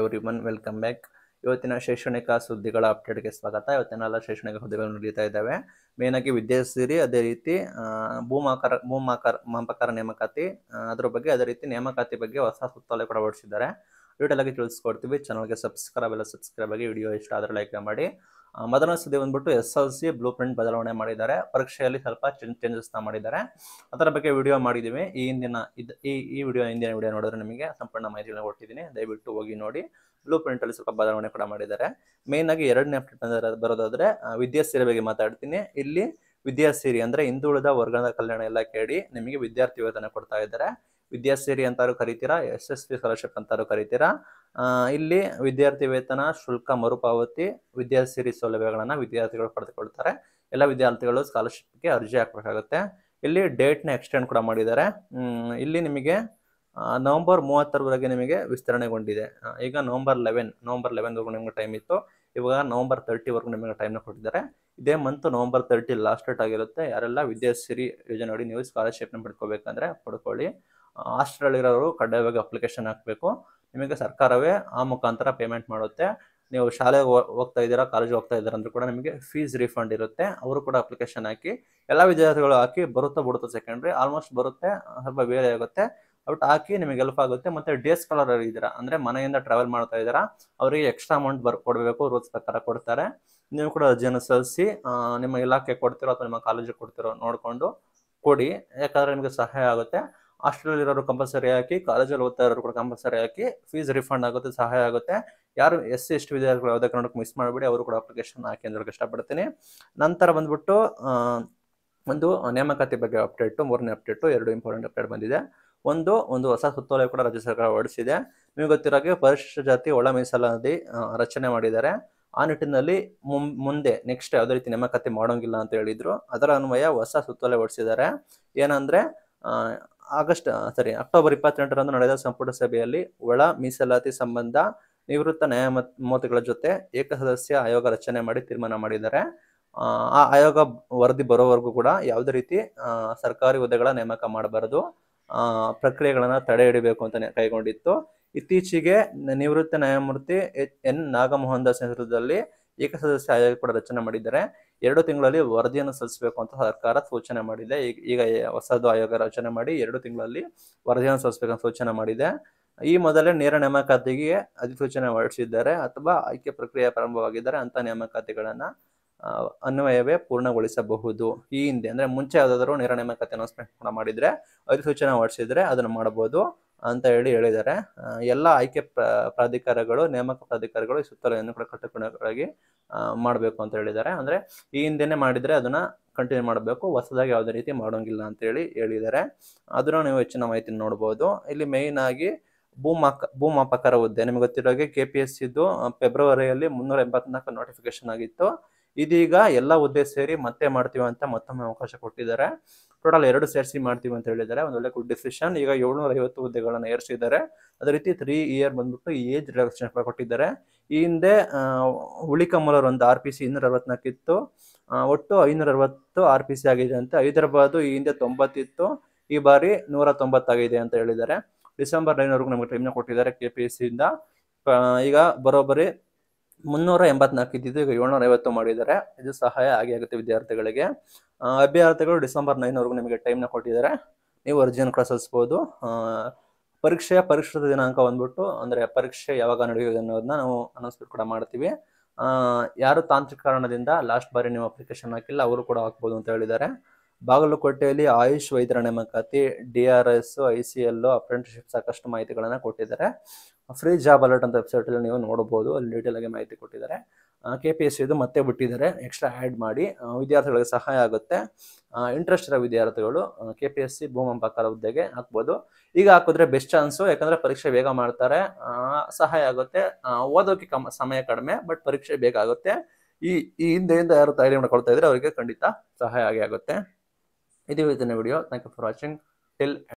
every one welcome back ಇವತ್ತಿನ ಶೈಕ್ಷಣಿಕ ಸುದ್ದಿಗಳ ಅಪ್ಡೇಟ್ಗೆ ಸ್ವಾಗತ ಇವತ್ತಿನ ಎಲ್ಲ ಶೈಕ್ಷಣಿಕ ಹುದ್ದೆಗಳು ನಡೀತಾ ಇದ್ದಾವೆ ಮೇನ್ ಆಗಿ ಸೇರಿ ಅದೇ ರೀತಿ ಭೂಮಾಕಾರ ಭೂಮಾಕಾರ ಮಾಪಕರ ನೇಮಕಾತಿ ಅದರ ಬಗ್ಗೆ ಅದೇ ರೀತಿ ನೇಮಕಾತಿ ಬಗ್ಗೆ ಹೊಸ ಸುತ್ತೋಲೆ ಕೂಡ ಹೊರಡಿಸಿದ್ದಾರೆ ಡೀಟೇಲ್ ಆಗಿ ತಿಳಿಸ್ಕೊಡ್ತೀವಿ ಚಾನಲ್ಗೆ ಸಬ್ಸ್ಕ್ರೈಬ್ ಎಲ್ಲ ಸಬ್ಸ್ಕ್ರೈಬ್ ಆಗಿ ವಿಡಿಯೋ ಇಷ್ಟ ಆದರೆ ಲೈಕ್ ಮಾಡಿ ಮೊದಲನೇ ಸುದ್ದಿ ಬಂದ್ಬಿಟ್ಟು S L C blueprint ಬದಲಾವಣೆ ಮಾಡಿದ್ದಾರೆ ಪರೀಕ್ಷೆಯಲ್ಲಿ ಸ್ವಲ್ಪ ಚೇಂಜಸ್ನ ಮಾಡಿದ್ದಾರೆ ಅದರ ಬಗ್ಗೆ ವಿಡಿಯೋ ಮಾಡಿದ್ದೀವಿ ಈ ಹಿಂದಿನ ಈ ಈ ವಿಡಿಯೋ ಹಿಂದಿನ ವಿಡಿಯೋ ನೋಡಿದ್ರೆ ನಿಮಗೆ ಸಂಪೂರ್ಣ ಮಾಹಿತಿಗಳನ್ನ ಕೊಟ್ಟಿದ್ದೀನಿ ದಯವಿಟ್ಟು ಹೋಗಿ ನೋಡಿ ಬ್ಲೂ ಪ್ರಿಂಟಲ್ಲಿ ಸ್ವಲ್ಪ ಬದಲಾವಣೆ ಕೂಡ ಮಾಡಿದ್ದಾರೆ ಮೇನ್ ಆಗಿ ಎರಡನೇ ಅಪ್ಡೇಟ್ ವಿದ್ಯಾ ವಿದ್ಯಾಸಿರಿ ಬಗ್ಗೆ ಮಾತಾಡ್ತೀನಿ ಇಲ್ಲಿ ವಿದ್ಯಾ ವಿದ್ಯಾಸಿರಿ ಅಂದರೆ ಹಿಂದುಳಿದ ವರ್ಗದ ಕಲ್ಯಾಣ ಎಲ್ಲ ಕೇಳಿ ನಿಮಗೆ ವಿದ್ಯಾರ್ಥಿ ವೇತನ ಕೊಡ್ತಾ ಇದ್ದಾರೆ ವಿದ್ಯಾಸಿರಿ ಅಂತಾರು ಕರಿತೀರಾ ಎಸ್ ಎಸ್ ಪಿ ಸ್ಕಾಲರ್ಶಿಪ್ ಅಂತಾರೂ ಕರಿತೀರಾ ಇಲ್ಲಿ ವಿದ್ಯಾರ್ಥಿ ವೇತನ ಶುಲ್ಕ ಮರುಪಾವತಿ ಸಿರಿ ಸೌಲಭ್ಯಗಳನ್ನು ವಿದ್ಯಾರ್ಥಿಗಳು ಪಡೆದುಕೊಳ್ತಾರೆ ಎಲ್ಲ ವಿದ್ಯಾರ್ಥಿಗಳು ಸ್ಕಾಲರ್ಶಿಪ್ಗೆ ಅರ್ಜಿ ಹಾಕಬೇಕಾಗುತ್ತೆ ಇಲ್ಲಿ ಡೇಟ್ನ ಎಕ್ಸ್ಟೆಂಡ್ ಕೂಡ ಮಾಡಿದ್ದಾರೆ ಇಲ್ಲಿ ನಿಮಗೆ ನವೆಂಬರ್ ಮೂವತ್ತರವರೆಗೆ ನಿಮಗೆ ವಿಸ್ತರಣೆಗೊಂಡಿದೆ ಈಗ ನವೆಂಬರ್ ಲೆವೆನ್ ನವೆಂಬರ್ ಲೆವೆನ್ವರೆಗೂ ನಿಮಗೆ ಟೈಮ್ ಇತ್ತು ಇವಾಗ ನವೆಂಬರ್ ತರ್ಟಿವರೆಗೂ ನಿಮಗೆ ಟೈಮ್ನ ಕೊಟ್ಟಿದ್ದಾರೆ ಇದೇ month November thirty last date ಆಗಿರುತ್ತೆ ಯಾರೆಲ್ಲ ವಿದ್ಯಾಸಿರಿ ಯೋಜನೆ ನೋಡಿ ನೀವು ಸ್ಕಾಲರ್ಶಿಪ್ನ ಪಡ್ಕೋಬೇಕಂದ್ರೆ ಪಡ್ಕೊಳ್ಳಿ ಹಾಸ್ಟೆಲಲ್ಲಿರೋರು ಕಡ್ಡಾಯವಾಗಿ ಅಪ್ಲಿಕೇಶನ್ ಹಾಕಬೇಕು ನಿಮಗೆ ಸರ್ಕಾರವೇ ಆ ಮುಖಾಂತರ ಪೇಮೆಂಟ್ ಮಾಡುತ್ತೆ ನೀವು ಶಾಲೆಗೆ ಹೋಗ್ತಾ ಇದ್ದೀರಾ ಕಾಲೇಜ್ ಹೋಗ್ತಾ ಇದ್ದೀರಾ ಅಂದ್ರೆ ಕೂಡ ನಿಮಗೆ ಫೀಸ್ ರೀಫಂಡ್ ಇರುತ್ತೆ ಅವರು ಕೂಡ ಅಪ್ಲಿಕೇಶನ್ ಹಾಕಿ ಎಲ್ಲ ವಿದ್ಯಾರ್ಥಿಗಳು ಹಾಕಿ ಬರುತ್ತಾ ಬಿಡುತ್ತಾ ಸೆಕೆಂಡ್ರಿ ಆಲ್ಮೋಸ್ಟ್ ಬರುತ್ತೆ ಸ್ವಲ್ಪ ಬೇರೆ ಆಗುತ್ತೆ ಬಟ್ ಹಾಕಿ ನಿಮಗೆ ಹೆಲ್ಪ್ ಆಗುತ್ತೆ ಮತ್ತೆ ಡೇ ಸ್ಕಾಲರ್ ಇದ್ದೀರಾ ಅಂದರೆ ಮನೆಯಿಂದ ಟ್ರಾವೆಲ್ ಮಾಡ್ತಾ ಇದ್ದೀರಾ ಅವರಿಗೆ ಎಕ್ಸ್ಟ್ರಾ ಅಮೌಂಟ್ ಕೊಡಬೇಕು ರೂಲ್ಸ್ ಪ್ರಕಾರ ಕೊಡ್ತಾರೆ ನೀವು ಕೂಡ ಅರ್ಜಿಯನ್ನು ಸಲ್ಲಿಸಿ ನಿಮ್ಮ ಇಲಾಖೆ ಕೊಡ್ತಿರೋ ಅಥವಾ ನಿಮ್ಮ ಕಾಲೇಜಿಗೆ ಕೊಡ್ತಿರೋ ನೋಡಿಕೊಂಡು ಕೊಡಿ ಯಾಕಂದರೆ ನಿಮಗೆ ಸಹಾಯ ಆಗುತ್ತೆ ಹಾಸ್ಟೆಲ್ ಇರೋರು ಕಂಪಲ್ಸರಿ ಹಾಕಿ ಕಾಲೇಜಲ್ಲಿ ಓದ್ತಾ ಇರೋರು ಕೂಡ ಕಂಪಲ್ಸರಿ ಹಾಕಿ ಫೀಸ್ ರಿಫಂಡ್ ಆಗುತ್ತೆ ಸಹಾಯ ಆಗುತ್ತೆ ಯಾರು ಎಸ್ ಸಿ ಎಷ್ಟು ವಿದ್ಯಾರ್ಥಿಗಳು ಯಾವುದೇ ಕಾರಣಕ್ಕೂ ಮಿಸ್ ಮಾಡಿಬಿಡಿ ಅವರು ಕೂಡ ಅಪ್ಲಿಕೇಶನ್ ಹಾಕಿ ಅಂದ್ರೆ ಇಷ್ಟಪಡ್ತೀನಿ ನಂತರ ಬಂದ್ಬಿಟ್ಟು ಒಂದು ನೇಮಕಾತಿ ಬಗ್ಗೆ ಅಪ್ಡೇಟು ಮೂರನೇ ಅಪ್ಡೇಟು ಎರಡು ಇಂಪಾರ್ಟೆಂಟ್ ಅಪ್ಡೇಟ್ ಬಂದಿದೆ ಒಂದು ಒಂದು ಹೊಸ ಸುತ್ತೋಲೆ ಕೂಡ ರಾಜ್ಯ ಸರ್ಕಾರ ಹೊರಡಿಸಿದೆ ನಿಮಗೆ ಗೊತ್ತಿರೋಗೆ ಪರಿಶಿಷ್ಟ ಜಾತಿ ಒಳ ಮೀಸಲಾತಿ ರಚನೆ ಮಾಡಿದ್ದಾರೆ ಆ ನಿಟ್ಟಿನಲ್ಲಿ ಮುಂದೆ ನೆಕ್ಸ್ಟ್ ಯಾವುದೇ ರೀತಿ ನೇಮಕಾತಿ ಮಾಡೋಂಗಿಲ್ಲ ಅಂತ ಹೇಳಿದ್ರು ಅದರ ಅನ್ವಯ ಹೊಸ ಸುತ್ತೋಲೆ ಹೊರಡಿಸಿದ್ದಾರೆ ಏನಂದ್ರೆ ಆಗಸ್ಟ್ ಸಾರಿ ಅಕ್ಟೋಬರ್ ಇಪ್ಪತ್ತೆಂಟರಂದು ನಡೆದ ಸಂಪುಟ ಸಭೆಯಲ್ಲಿ ಒಳ ಮೀಸಲಾತಿ ಸಂಬಂಧ ನಿವೃತ್ತ ನ್ಯಾಯಮೂರ್ತಿಗಳ ಜೊತೆ ಏಕಸದಸ್ಯ ಆಯೋಗ ರಚನೆ ಮಾಡಿ ತೀರ್ಮಾನ ಮಾಡಿದ್ದಾರೆ ಆ ಆಯೋಗ ವರದಿ ಬರೋವರೆಗೂ ಕೂಡ ಯಾವುದೇ ರೀತಿ ಸರ್ಕಾರಿ ಹುದ್ದೆಗಳ ನೇಮಕ ಮಾಡಬಾರದು ಪ್ರಕ್ರಿಯೆಗಳನ್ನು ತಡೆ ಹಿಡಿಬೇಕು ಅಂತ ಕೈಗೊಂಡಿತ್ತು ಇತ್ತೀಚೆಗೆ ನಿವೃತ್ತ ನ್ಯಾಯಮೂರ್ತಿ ಎನ್ ನಾಗಮೋಹನ್ ದಾಸ್ ನೇತೃತ್ವದಲ್ಲಿ ಏಕಸದಸ್ಯ ಆಯೋಗ ಕೂಡ ರಚನೆ ಮಾಡಿದ್ದಾರೆ ಎರಡು ತಿಂಗಳಲ್ಲಿ ವರದಿಯನ್ನು ಸಲ್ಲಿಸಬೇಕು ಅಂತ ಸರ್ಕಾರ ಸೂಚನೆ ಮಾಡಿದೆ ಈಗ ಹೊಸದು ಆಯೋಗ ರಚನೆ ಮಾಡಿ ಎರಡು ತಿಂಗಳಲ್ಲಿ ವರದಿಯನ್ನು ಅಂತ ಸೂಚನೆ ಮಾಡಿದೆ ಈ ಮೊದಲೇ ನೇರ ನೇಮಕಾತಿಗೆ ಅಧಿಸೂಚನೆ ಹೊರಡಿಸಿದ್ದಾರೆ ಅಥವಾ ಆಯ್ಕೆ ಪ್ರಕ್ರಿಯೆ ಪ್ರಾರಂಭವಾಗಿದ್ದಾರೆ ಅಂತ ನೇಮಕಾತಿಗಳನ್ನ ಅನ್ವಯವೇ ಪೂರ್ಣಗೊಳಿಸಬಹುದು ಈ ಹಿಂದೆ ಅಂದ್ರೆ ಮುಂಚೆ ಯಾವ್ದಾದ್ರು ನೇರ ನೇಮಕಾತಿ ಅನೌನ್ಸ್ಮೆಂಟ್ ಕೂಡ ಮಾಡಿದ್ರೆ ಅಧಿಸೂಚನೆ ಹೊರಡಿಸಿದ್ರೆ ಅದನ್ನು ಮಾಡಬಹುದು ಅಂತ ಹೇಳಿ ಹೇಳಿದ್ದಾರೆ ಎಲ್ಲ ಆಯ್ಕೆ ಪ್ರಾಧಿಕಾರಗಳು ನೇಮಕ ಪ್ರಾಧಿಕಾರಗಳು ಈ ಸುತ್ತಲೂ ಕೂಡ ಕಟ್ಟುಕೊಂಡಾಗಿ ಮಾಡಬೇಕು ಅಂತ ಹೇಳಿದ್ದಾರೆ ಅಂದರೆ ಈ ಹಿಂದೆನೆ ಮಾಡಿದರೆ ಅದನ್ನ ಕಂಟಿನ್ಯೂ ಮಾಡಬೇಕು ಹೊಸದಾಗಿ ಯಾವುದೇ ರೀತಿ ಮಾಡೋಂಗಿಲ್ಲ ಅಂತೇಳಿ ಹೇಳಿದ್ದಾರೆ ಅದನ್ನು ನೀವು ಹೆಚ್ಚಿನ ಮಾಹಿತಿ ನೋಡ್ಬೋದು ಇಲ್ಲಿ ಮೇಯ್ನ್ ಆಗಿ ಭೂಮಾಕ ಭೂಮಾಪಕರ ಹುದ್ದೆ ಗೊತ್ತಿರೋ ಹಾಗೆ ಕೆ ಪಿ ಎಸ್ ಸಿದು ಫೆಬ್ರವರಿಯಲ್ಲಿ ಮುನ್ನೂರ ಎಂಬತ್ನಾಲ್ಕು ನೋಟಿಫಿಕೇಶನ್ ಆಗಿತ್ತು ಇದೀಗ ಎಲ್ಲ ಹುದ್ದೆ ಸೇರಿ ಮತ್ತೆ ಮಾಡ್ತೀವಿ ಅಂತ ಮತ್ತೊಮ್ಮೆ ಅವಕಾಶ ಕೊಟ್ಟಿದ್ದಾರೆ ಟೋಟಲ್ ಎರಡು ಸೇರಿಸಿ ಮಾಡ್ತೀವಿ ಅಂತ ಹೇಳಿದ್ದಾರೆ ಒಳ್ಳೆ ಗುಡ್ ಡಿಸಿಷನ್ ಈಗ ಏಳ್ನೂರ ಐವತ್ತು ಹುದ್ದೆಗಳನ್ನು ಏರ್ಸಿದ್ದಾರೆ ಅದೇ ರೀತಿ ತ್ರೀ ಇಯರ್ ಬಂದ್ಬಿಟ್ಟು ಏಜ್ ರಿಡಕ್ಷನ್ ಕೊಟ್ಟಿದ್ದಾರೆ ಈ ಹಿಂದೆ ಹುಳಿಕಮಲರ್ ಒಂದು ಆರ್ ಪಿ ಸಿ ಇನ್ನೂರ ಅರವತ್ನಾಲ್ಕಿತ್ತು ಒಟ್ಟು ಐನೂರ ಅರವತ್ತು ಆರ್ ಪಿ ಸಿ ಆಗಿದೆ ಅಂತ ಹೈದರಾಬಾದ್ ಈ ಹಿಂದೆ ತೊಂಬತ್ತಿತ್ತು ಈ ಬಾರಿ ನೂರ ತೊಂಬತ್ತಾಗಿದೆ ಅಂತ ಹೇಳಿದ್ದಾರೆ ಡಿಸೆಂಬರ್ ನೈನ್ವರೆಗೂ ನಮಗೆ ಟೈಮ್ನ ಕೊಟ್ಟಿದ್ದಾರೆ ಕೆ ಪಿ ಎಸ್ ಇಂದ ಈಗ ಬರೋಬ್ಬರಿ ಮುನ್ನೂರ ಎಂಬತ್ನಾಲ್ಕು ಇದ್ದಿದ್ದು ಈಗ ಏಳ್ನೂರ ಐವತ್ತು ಮಾಡಿದ್ದಾರೆ ಇದು ಸಹಾಯ ಆಗಿ ಆಗುತ್ತೆ ವಿದ್ಯಾರ್ಥಿಗಳಿಗೆ ಅಭ್ಯರ್ಥಿಗಳು ಡಿಸೆಂಬರ್ ನೈನ್ವರೆಗೂ ನಿಮಗೆ ಟೈಮ್ನ ಕೊಟ್ಟಿದ್ದಾರೆ ನೀವು ಅರ್ಜಿಯನ್ನು ಕೂಡ ಸಲ್ಲಿಸ್ಬೋದು ಪರೀಕ್ಷೆಯ ಪರೀಕ್ಷಿತ ದಿನಾಂಕ ಬಂದ್ಬಿಟ್ಟು ಅಂದರೆ ಪರೀಕ್ಷೆ ಯಾವಾಗ ನಡೆಯೋದು ಅನ್ನೋದನ್ನ ನಾವು ಅನೌನ್ಸ್ಮೆಂಟ್ ಕೂಡ ಮಾಡ್ತೀವಿ ಯಾರು ತಾಂತ್ರಿಕ ಕಾರಣದಿಂದ ಲಾಸ್ಟ್ ಬಾರಿ ನೀವು ಅಪ್ಲಿಕೇಶನ್ ಹಾಕಿಲ್ಲ ಅವರು ಕೂಡ ಹಾಕ್ಬೋದು ಅಂತ ಹೇಳಿದ್ದಾರೆ ಬಾಗಲಕೋಟೆಯಲ್ಲಿ ಆಯುಷ್ ವೈದ್ಯರ ನೇಮಕಾತಿ D R S I C L apprenticeship ಸಾಕಷ್ಟು ಮಾಹಿತಿಗಳನ್ನು ಕೊಟ್ಟಿದ್ದಾರೆ ಫ್ರೀ ಜಾಬ್ ಅಲರ್ಟ್ ಅಂತ ವೆಬ್ಸೈಟಲ್ಲಿ ನೀವು ನೋಡಬಹುದು ಅಲ್ಲಿ ಆಗಿ ಮಾಹಿತಿ ಕೊಟ್ಟಿದ್ದಾರೆ ಕೆ ಪಿ ಎಸ್ ಸಿದು ಮತ್ತೆ ಬಿಟ್ಟಿದ್ದಾರೆ ಎಕ್ಸ್ಟ್ರಾ ಆ್ಯಡ್ ಮಾಡಿ ವಿದ್ಯಾರ್ಥಿಗಳಿಗೆ ಸಹಾಯ ಆಗುತ್ತೆ ಇಂಟ್ರೆಸ್ಟ್ ಇರೋ ವಿದ್ಯಾರ್ಥಿಗಳು ಕೆ ಪಿ ಎಸ್ ಸಿ ಭೂಮಂಬಾಕರ ಹುದ್ದೆಗೆ ಹಾಕ್ಬೋದು ಈಗ ಹಾಕಿದ್ರೆ ಬೆಸ್ಟ್ ಚಾನ್ಸು ಯಾಕಂದರೆ ಪರೀಕ್ಷೆ ಬೇಗ ಮಾಡ್ತಾರೆ ಸಹಾಯ ಆಗುತ್ತೆ ಓದೋಕೆ ಕಮ ಸಮಯ ಕಡಿಮೆ ಬಟ್ ಪರೀಕ್ಷೆ ಬೇಗ ಆಗುತ್ತೆ ಈ ಈ ಹಿಂದೆಯಿಂದ ಯಾರು ತಯಾರಿ ಮಾಡ್ಕೊಳ್ತಾ ಇದ್ರೆ ಅವರಿಗೆ ಖಂಡಿತ ಸಹಾಯ ಆಗಿ ಆಗುತ್ತೆ ಇದು ಇದನ್ನ video thank you for watching till